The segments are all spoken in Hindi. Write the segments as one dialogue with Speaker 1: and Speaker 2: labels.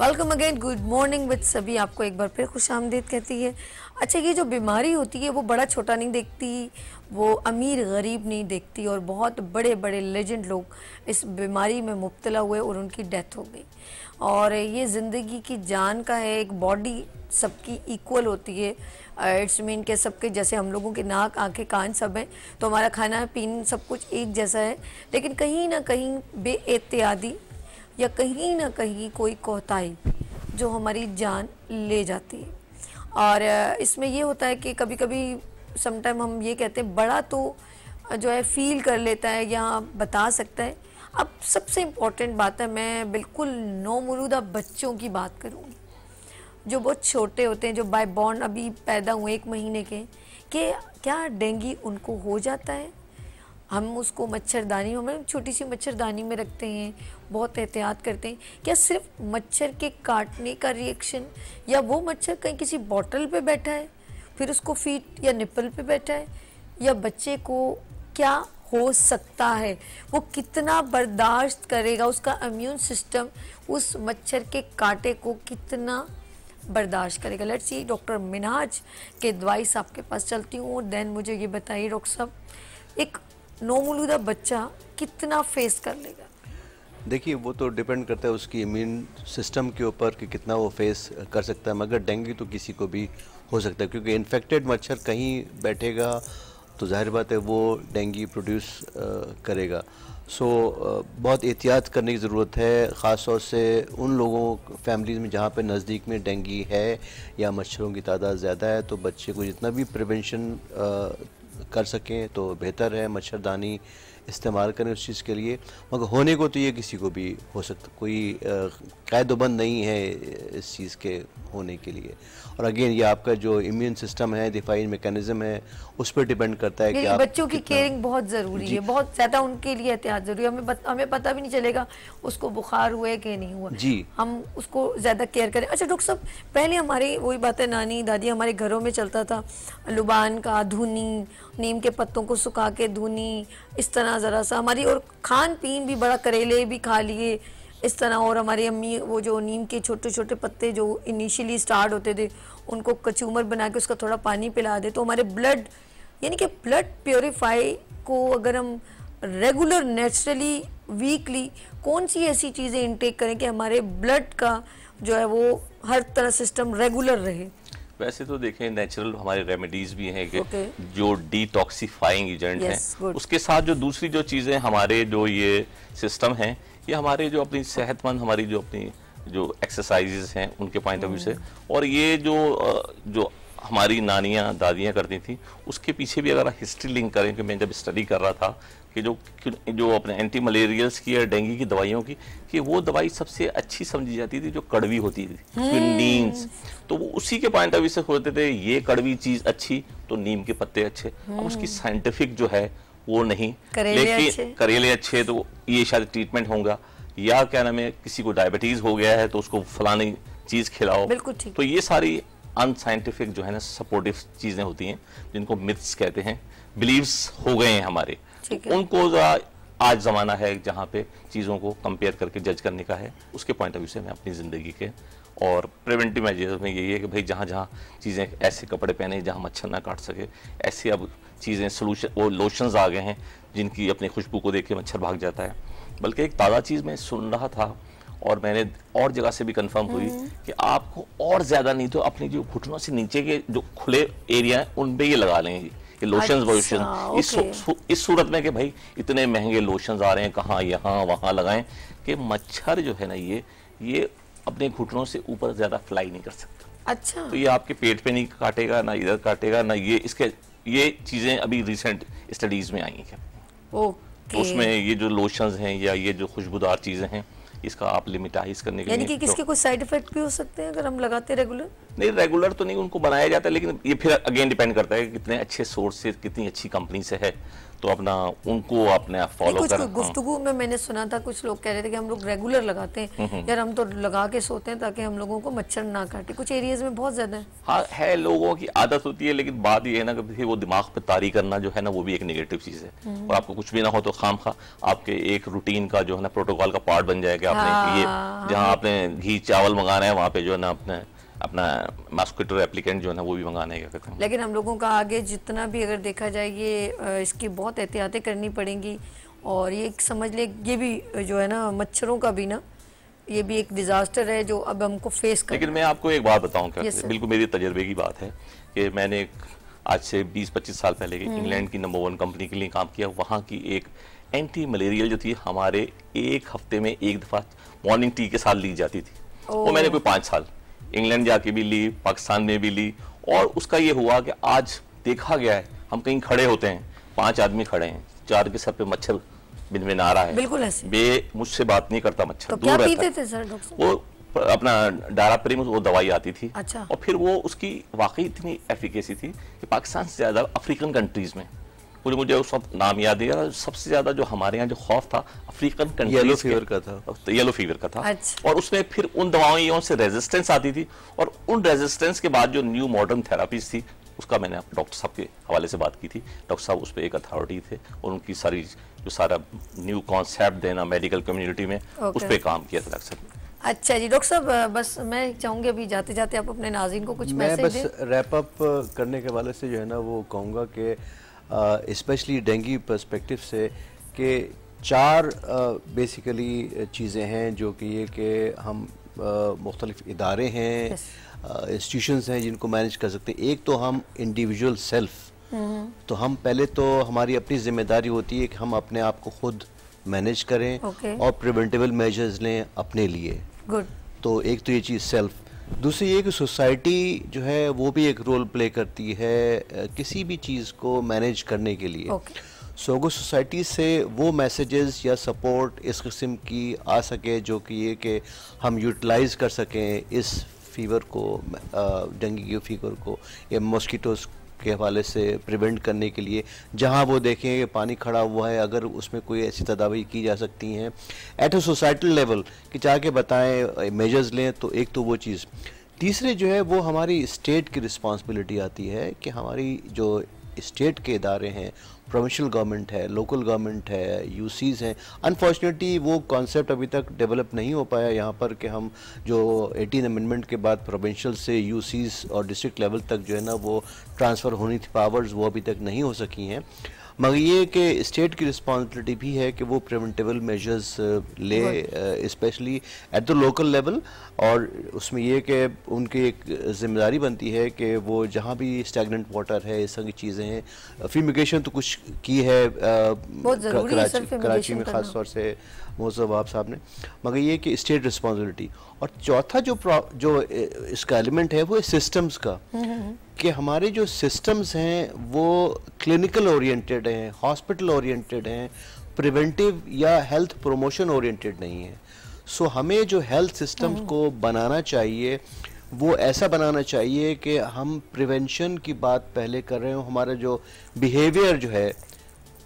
Speaker 1: Welcome again good morning with सभी आपको एक बार फिर खुश आमदीद कहती है अच्छा ये जो बीमारी होती है वो बड़ा छोटा नहीं देखती वो अमीर गरीब नहीं देखती और बहुत बड़े बड़े लेजेंड लोग इस बीमारी में मुबतला हुए और उनकी डेथ हो गई और ये ज़िंदगी की जान का है एक बॉडी सबकी इक्वल होती है इट्स मीन के सबके जैसे हम लोगों के नाक आंखें कान सब हैं तो हमारा खाना पीना सब कुछ एक जैसा है लेकिन कहीं ना कहीं बे या कहीं ना कहीं कोई कोताही जो हमारी जान ले जाती है और इसमें ये होता है कि कभी कभी समटाइम हम ये कहते हैं बड़ा तो जो है फील कर लेता है या बता सकता है अब सबसे इम्पॉर्टेंट बात है मैं बिल्कुल नौमरूदा बच्चों की बात करूँगी जो बहुत छोटे होते हैं जो बाय बॉर्न अभी पैदा हुए एक महीने के कि क्या डेंगी उनको हो जाता है हम उसको मच्छरदानी हम छोटी सी मच्छरदानी में रखते हैं बहुत एहतियात करते हैं क्या सिर्फ मच्छर के काटने का रिएक्शन या वो मच्छर कहीं किसी बॉटल पे बैठा है फिर उसको फीट या निपल पे बैठा है या बच्चे को क्या हो सकता है वो कितना बर्दाश्त करेगा उसका इम्यून सिस्टम उस मच्छर के कांटे को कितना बर्दाश्त करेगा लेट्स सी डॉक्टर मिनाज के एडवाइस आपके पास चलती हूँ और देन मुझे ये बताइए डॉक्टर साहब एक नोमलूदा बच्चा कितना फेस कर लेगा
Speaker 2: देखिए वो तो डिपेंड करता है उसकी इम्यून सिस्टम के ऊपर कि कितना वो फेस कर सकता है मगर डेंगू तो किसी को भी हो सकता है क्योंकि इन्फेक्टेड मच्छर कहीं बैठेगा तो जाहिर बात है वो डेंगू प्रोड्यूस करेगा सो बहुत एहतियात करने की ज़रूरत है ख़ास तौर से उन लोगों फैमिलीज़ में जहाँ पे नज़दीक में डेंगी है या मच्छरों की तादाद ज़्यादा है तो बच्चे को जितना भी प्रिवेंशन कर सकें तो बेहतर है मच्छरदानी इस्तेमाल करें उस चीज़ के लिए मगर होने को तो ये किसी को भी हो सकता कोई कैदोबंद नहीं है इस चीज़ के होने के लिए और अगेन ये आपका जो इम्यून सिस्टम है दिफाई मेकनिज़म है उस पर डिपेंड करता है कि आप
Speaker 1: बच्चों की केयरिंग बहुत ज़रूरी है बहुत ज़्यादा उनके लिए एहतियात ज़रूरी है हमें हमें पता भी नहीं चलेगा उसको बुखार हुआ है कि नहीं हुआ जी हम उसको ज़्यादा केयर करें अच्छा डॉक्टर साहब पहले हमारी वही बात है नानी दादी हमारे घरों में चलता था लुबान का धुनी नीम के पत्तों को सुखा के धुनी इस तरह ज़रा सा हमारी और खान पीन भी बड़ा करेले भी खा लिए इस तरह और हमारी अम्मी वो जो नीम के छोटे छोटे पत्ते जो इनिशियली स्टार्ट होते थे उनको कचूमर बना के उसका थोड़ा पानी पिला दे तो हमारे ब्लड यानी कि ब्लड प्योरीफाई को अगर हम रेगुलर नेचुरली वीकली कौन सी ऐसी चीज़ें इनटेक करें कि हमारे ब्लड का जो है वो हर तरह सिस्टम रेगुलर रहे
Speaker 3: वैसे तो देखें नेचुरल हमारे रेमेडीज भी हैं कि okay. जो डिटॉक्सीफाइंग एजेंट yes, हैं उसके साथ जो दूसरी जो चीज़ें हमारे जो ये सिस्टम हैं ये हमारे जो अपनी सेहतमंद हमारी जो अपनी जो एक्सरसाइजेज हैं उनके पॉइंट ऑफ व्यू से hmm. और ये जो जो हमारी नानियाँ दादियाँ करती थी उसके पीछे भी अगर हिस्ट्री लिंक करें कि मैं जब स्टडी कर रहा था कि जो जो अपने एंटी मलेरियल्स की या डेंगू की दवाइयों की कि वो दवाई सबसे अच्छी समझी जाती थी जो कड़वी होती थी हम्म। नीम्स तो वो उसी के पॉइंट ऑफ व्यू से होते थे ये कड़वी चीज़ अच्छी तो नीम के पत्ते अच्छे अब हम्म। उसकी साइंटिफिक जो है वो नहीं करेले लेकिन करेले अच्छे तो ये शायद ट्रीटमेंट होगा या क्या नाम है किसी को डायबिटीज़ हो गया है तो उसको फलानी चीज़ खिलाओ तो ये सारी अनसाइंटिफिक जो है ना सपोर्टिव चीज़ें होती हैं जिनको मिथ्स कहते हैं बिलीव्स हो गए हैं हमारे उनको आज ज़माना है जहाँ पे चीज़ों को कंपेयर करके जज करने का है उसके पॉइंट ऑफ व्यू से मैं अपनी ज़िंदगी के और प्रिवेंटिव मेजर्स में यही है कि भाई जहाँ जहाँ चीज़ें ऐसे कपड़े पहने जहाँ मच्छर ना काट सके ऐसे अब चीज़ें सोलूशन वो लोशंस आ गए हैं जिनकी अपनी खुशबू को देख के मच्छर भाग जाता है बल्कि एक ताज़ा चीज़ मैं सुन रहा था और मैंने और जगह से भी कंफर्म हुई हम्म। कि आपको और ज़्यादा नहीं तो अपने जो घुटनों से नीचे के जो खुले एरिया हैं उन पर ये लगा लें ये लोशंस वोशन इस इस सूरत में कि भाई इतने महंगे लोशन आ रहे हैं कहाँ यहाँ वहाँ लगाएं कि मच्छर जो है ना ये ये अपने घुटनों से ऊपर ज़्यादा फ्लाई नहीं कर सकता अच्छा तो ये आपके पेट पे नहीं काटेगा ना इधर काटेगा ना ये इसके ये चीज़ें अभी रिसेंट स्टडीज़ में आई हैं तो उसमें ये जो लोशन हैं या ये जो खुशबूदार चीज़ें हैं इसका आप लिमिटाइज करने के लिए यानी कि किसके
Speaker 1: कुछ साइड इफेक्ट भी हो सकते हैं अगर हम लगाते रेगुलर
Speaker 3: नहीं रेगुलर तो नहीं उनको बनाया जाता है लेकिन ये फिर अगेन डिपेंड करता है कितने अच्छे सोर्स से कितनी अच्छी कंपनी से है तो अपना उनको अपने आप फॉलो कर हाँ। गुफ्तु
Speaker 1: में मैंने सुना था कुछ लोग कह रहे थे कि हम लोग रेगुलर लगाते हैं हम्म, हम्म। यार हम तो लगा के सोते हैं ताकि हम लोगों को मच्छर ना काटे कुछ एरियाज में बहुत ज्यादा है
Speaker 3: हाँ है लोगों की आदत होती है लेकिन बात यह है ना कि वो दिमाग पे तारी करना जो है ना वो भी एक निगेटिव चीज़ है हम्म। और आपको कुछ भी ना हो तो खाम खा आपके एक रूटीन का जो है ना प्रोटोकॉल का पार्ट बन जाएगा आपने हाँ। ये जहाँ आपने घी चावल मंगाना है वहाँ पे जो है ना अपने अपना मास्किटो एप्लीकेंट जो है वो भी मंगाने का कहते हैं
Speaker 1: लेकिन हम लोगों का आगे जितना भी अगर देखा जाए ये इसकी बहुत एहतियातें करनी पड़ेंगी और ये समझ ले ये भी जो है ना मच्छरों का भी ना ये भी एक डिजास्टर है जो अब हमको फेस कर लेकिन मैं
Speaker 3: आपको एक बात बताऊँ क्या बिल्कुल मेरे तजर्बे की बात है कि मैंने आज से 20-25 साल पहले हम्म। इंग्लैंड की नंबर वन कंपनी के लिए काम किया वहाँ की एक एंटी मलेरियल जो थी हमारे एक हफ्ते में एक दफ़ा मॉर्निंग टी के साथ ली जाती थी वो मैंने कोई पाँच साल इंग्लैंड जाके भी ली पाकिस्तान में भी ली और उसका ये हुआ कि आज देखा गया है हम कहीं खड़े होते हैं पांच आदमी खड़े हैं चार के सर पे मच्छर बिन आ रहा है बिल्कुल ऐसे बे मुझसे बात नहीं करता मच्छर तो क्या पीते थे सर डॉक्टर वो अपना डारा प्रेम वो दवाई आती थी अच्छा और फिर वो उसकी वाकई इतनी एफिकेसी थी कि पाकिस्तान से ज़्यादा अफ्रीकन कंट्रीज में पूरी मुझे उस वक्त नाम याद है सबसे ज़्यादा जो हमारे यहाँ जो खौफ था अफ्रीकन कंट्री येलो फीवर का था येलो तो फीवर का था अच्छा। और उसमें फिर उन दवाइयों से रेजिस्टेंस आती थी और उन रेजिस्टेंस के बाद जो न्यू मॉडर्न थेरापीज थी उसका मैंने डॉक्टर साहब के हवाले से बात की थी डॉक्टर साहब उस पर एक अथॉरिटी थे और उनकी सारी जो सारा न्यू कॉन्सेप्ट देना मेडिकल कम्युनिटी में उस पर काम किया था डॉक्टर साहब
Speaker 1: अच्छा जी डॉक्टर साहब बस मैं चाहूँगी अभी जाते जाते आप अपने नाजिन को कुछ मैं बस
Speaker 2: रैप अप करने के वाले से जो है ना वो कहूँगा कि स्पेशली डेंगी परस्पेक्टिव से कि चार बेसिकली चीज़ें हैं जो कि ये कि हम मुख्तलिफ इदारे हैं इंस्टीट्यूशंस हैं जिनको मैनेज कर सकते हैं एक तो हम इंडिविजुअल सेल्फ हम्म। तो हम पहले तो हमारी अपनी जिम्मेदारी होती है कि हम अपने आप को खुद मैनेज करें okay. और प्रिवेंटेबल मेजर्स लें अपने लिए गुड तो एक तो ये चीज़ सेल्फ दूसरी ये कि सोसाइटी जो है वो भी एक रोल प्ले करती है किसी भी चीज़ को मैनेज करने के लिए okay. सो so, अगर सोसाइटी से वो मैसेजेस या सपोर्ट इस किस्म की आ सके जो कि ये कि हम यूटिलाइज कर सकें इस फीवर को जंगी फीवर को या मॉस्किटोज के हवाले से प्रिवेंट करने के लिए जहां वो देखें कि पानी खड़ा हुआ है अगर उसमें कोई ऐसी तदावी की जा सकती हैं एट अ सोसाइटल लेवल कि चाह के बताएं मेजर्स लें तो एक तो वो चीज़ तीसरे जो है वो हमारी स्टेट की रिस्पॉन्सिबिलिटी आती है कि हमारी जो स्टेट के इदारे हैं प्रोविशल गवर्नमेंट है लोकल गवर्नमेंट है यूसीज हैं अनफॉर्चुनेटली वो कॉन्सेप्ट अभी तक डेवलप नहीं हो पाया यहाँ पर कि हम जो एटीन अमेंडमेंट के बाद प्रोविशल से यूसीज और डिस्ट्रिक्ट लेवल तक जो है ना वो ट्रांसफ़र होनी थी पावर्स वो अभी तक नहीं हो सकी हैं मगर ये कि स्टेट की रिस्पॉन्सिबिलिटी भी है कि वो प्रिवेंटेबल मेजर्स uh, ले especially at the local level और उसमें यह कि उनकी एक जिम्मेदारी बनती है कि वो जहाँ भी स्टेगनेंट वाटर है इस तरह की चीज़ें हैं फीमिगेशन तो कुछ की है आ, uh, कराची, कराची में ख़ास तौर से मोहस वाब साहब ने मगर ये कि स्टेट रिस्पॉन्सिबिलिटी और चौथा जो जो इसका एलिमेंट है वो है सिस्टम्स का हम्म, हम्म, हम्म। कि हमारे जो सिस्टम्स हैं वो क्लिनिकल ओरिएंटेड हैं हॉस्पिटल ओरिएंटेड हैं प्रिवेंटिव या हेल्थ प्रोमोशन ओरिएंटेड नहीं है सो so, हमें जो हेल्थ सिस्टम को बनाना चाहिए वो ऐसा बनाना चाहिए कि हम प्रिवेंशन की बात पहले कर रहे हो हमारा जो बिहेवियर जो है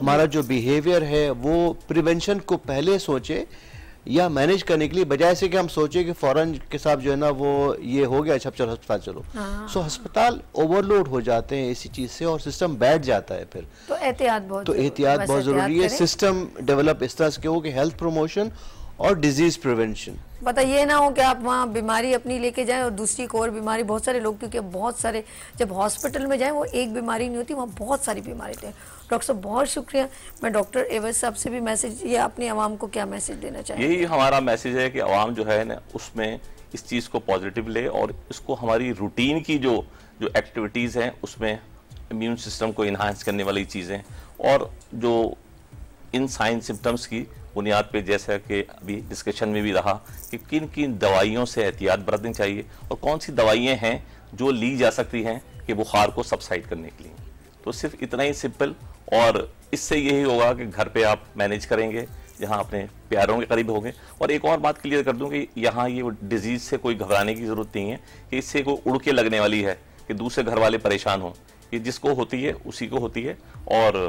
Speaker 2: हमारा जो बिहेवियर है वो प्रिवेंशन को पहले सोचे या मैनेज करने के लिए बजाय से कि हम सोचे कि फॉरन के साथ जो है ना वो ये हो गया अच्छा चलो अस्पताल चलो सो हाँ। अस्पताल ओवरलोड हो जाते हैं इसी चीज़ से और सिस्टम बैठ जाता है फिर
Speaker 1: तो एहतियात बहुत तो एहतियात बहुत ज़रूरी है
Speaker 2: सिस्टम डेवलप इस तरह से हो कि हेल्थ प्रमोशन और डिजीज प्रिवेंशन
Speaker 1: पता ये ना हो कि आप वहाँ बीमारी अपनी लेके जाएं और दूसरी एक और बीमारी बहुत सारे लोग क्योंकि बहुत सारे जब हॉस्पिटल में जाएं वो एक बीमारी नहीं होती वहाँ बहुत सारी बीमारी थे डॉक्टर साहब बहुत शुक्रिया मैं डॉक्टर एवज साहब से भी मैसेज ये अपनी आवाम को क्या मैसेज देना चाहिए
Speaker 3: यही हमारा मैसेज है कि आवाम जो है ना उसमें इस चीज़ को पॉजिटिव ले और इसको हमारी रूटीन की जो जो एक्टिविटीज़ हैं उसमें इम्यून सिस्टम को इन्हांस करने वाली चीज़ें और जो इन साइन सिम्टम्स की बुनियाद पे जैसा कि अभी डिस्कशन में भी रहा कि किन किन दवाइयों से एहतियात बरतनी चाहिए और कौन सी दवाइयाँ हैं जो ली जा सकती हैं कि बुखार को सबसाइड करने के लिए तो सिर्फ इतना ही सिंपल और इससे यही होगा कि घर पे आप मैनेज करेंगे जहाँ अपने प्यारों के करीब होंगे और एक और बात क्लियर कर दूँ कि यहाँ ये डिजीज़ से कोई घबराने की ज़रूरत नहीं है कि इससे कोई उड़ के लगने वाली है कि दूसरे घर वाले परेशान हों ये जिसको होती है उसी को होती है और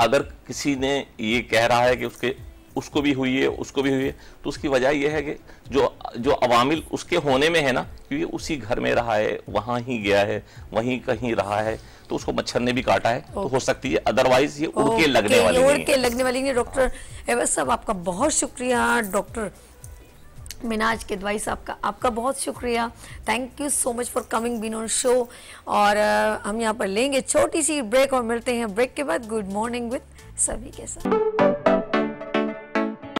Speaker 3: अगर किसी ने ये कह रहा है कि उसके उसको भी हुई है उसको भी हुई है तो उसकी वजह यह है कि जो जो अवामिल उसके होने में है ना क्योंकि उसी घर में रहा है वहाँ ही गया है वहीं कहीं रहा है तो उसको मच्छर ने भी काटा है तो हो सकती है अदरवाइज ये उड़ के लगने वाली उड़ के
Speaker 1: लगने वाली नहीं डॉक्टर एवज साहब आपका बहुत शुक्रिया डॉक्टर मिनाज के द्वाई साहब का आपका बहुत शुक्रिया thank you so much for coming been on show और हम यहाँ पर लेंगे छोटी सी ब्रेक और मिलते हैं ब्रेक के बाद गुड मॉर्निंग विद सभी के साथ